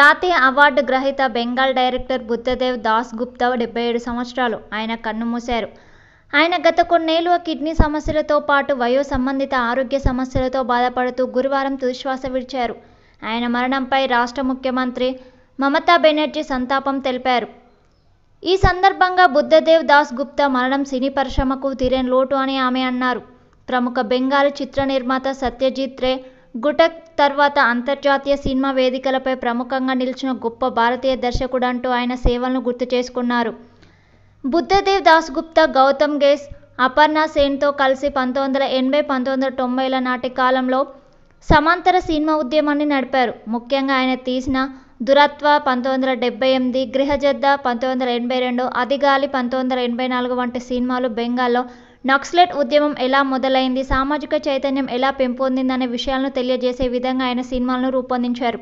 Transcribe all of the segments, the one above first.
జాతీయ అవార్డు గ్రహీత బెంగాల్ డైరెక్టర్ బుద్ధదేవ్ దాస్ గుప్తా డెబ్బై ఏడు సంవత్సరాలు ఆయన కన్ను మూశారు ఆయన గత కొన్నేళ్లుగా కిడ్నీ సమస్యలతో పాటు వయో సంబంధిత ఆరోగ్య సమస్యలతో బాధపడుతూ గురువారం తుదిశ్వాస విడిచారు ఆయన మరణంపై రాష్ట్ర ముఖ్యమంత్రి మమతా బెనర్జీ సంతాపం తెలిపారు ఈ సందర్భంగా బుద్ధదేవ్ దాస్ గుప్తా మరణం సినీ పరిశ్రమకు తీరని లోటు అని ఆమె అన్నారు ప్రముఖ బెంగాల్ చిత్ర నిర్మాత సత్యజిత్ రే గుటక్ తర్వాత అంతర్జాతీయ సినిమా వేదికలపై ప్రముఖంగా నిలిచిన గొప్ప భారతీయ దర్శకుడు అంటూ ఆయన సేవలను గుర్తు చేసుకున్నారు బుద్ధదేవ్ దాస్ గుప్తా గౌతమ్ గేస్ అపర్ణ సేన్తో కలిసి పంతొమ్మిది వందల ఎనభై పంతొమ్మిది వందల తొంభైల నాటి కాలంలో సమాంతర సినిమా ఉద్యమాన్ని నడిపారు ముఖ్యంగా ఆయన తీసిన దురత్వ పంతొమ్మిది వందల డెబ్బై ఎనిమిది గృహజద్ద పంతొమ్మిది వందల ఎనభై రెండు అదిగాలి పంతొమ్మిది వందల ఎనభై నాలుగు వంటి సినిమాలు బెంగాల్లో నక్సలెట్ ఉద్యమం ఎలా మొదలైంది సామాజిక చైతన్యం ఎలా పెంపొందిందనే విషయాలను తెలియజేసే విధంగా ఆయన సినిమాలను రూపొందించారు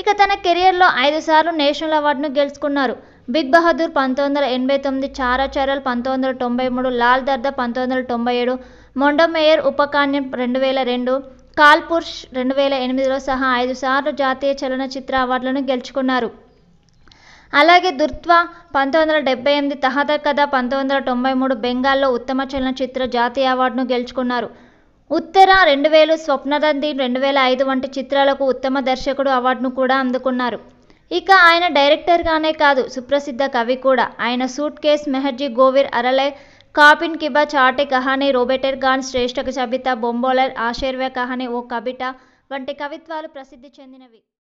ఇక తన కెరియర్లో ఐదు సార్లు నేషనల్ అవార్డును గెలుచుకున్నారు బిగ్ బహదూర్ పంతొమ్మిది వందల ఎనభై తొమ్మిది చారాచరల్ పంతొమ్మిది వందల తొంభై మూడు లాల్ దర్దా పంతొమ్మిది వందల తొంభై ఏడు మొండమేయర్ ఉపకాండ్యం రెండు వేల రెండు కాల్పుర్ష్ రెండు వేల ఎనిమిదిలో సహా ఐదు సార్లు జాతీయ చలనచిత్ర అవార్డులను గెలుచుకున్నారు అలాగే దుర్త్వా పంతొమ్మిది వందల డెబ్బై ఎనిమిది తహదర్ కథ పంతొమ్మిది వందల తొంభై మూడు బెంగాల్లో ఉత్తమ చలనచిత్ర జాతీయ అవార్డును గెలుచుకున్నారు ఉత్తర రెండు వేలు స్వప్నదంది రెండు వేల ఐదు వంటి చిత్రాలకు ఉత్తమ దర్శకుడు అవార్డును కూడా అందుకున్నారు ఇక ఆయన డైరెక్టర్గానే కాదు సుప్రసిద్ధ కవి కూడా ఆయన సూట్ కేస్ మెహర్జీ గోవిర్ అరలై కాపిన్ కిబా చాటే కహానీ రోబెటర్ గాన్ శ్రేష్ఠక చబిత బొంబోలర్ ఆశీర్వ కహానీ ఓ కబిట వంటి కవిత్వాలు ప్రసిద్ధి చెందినవి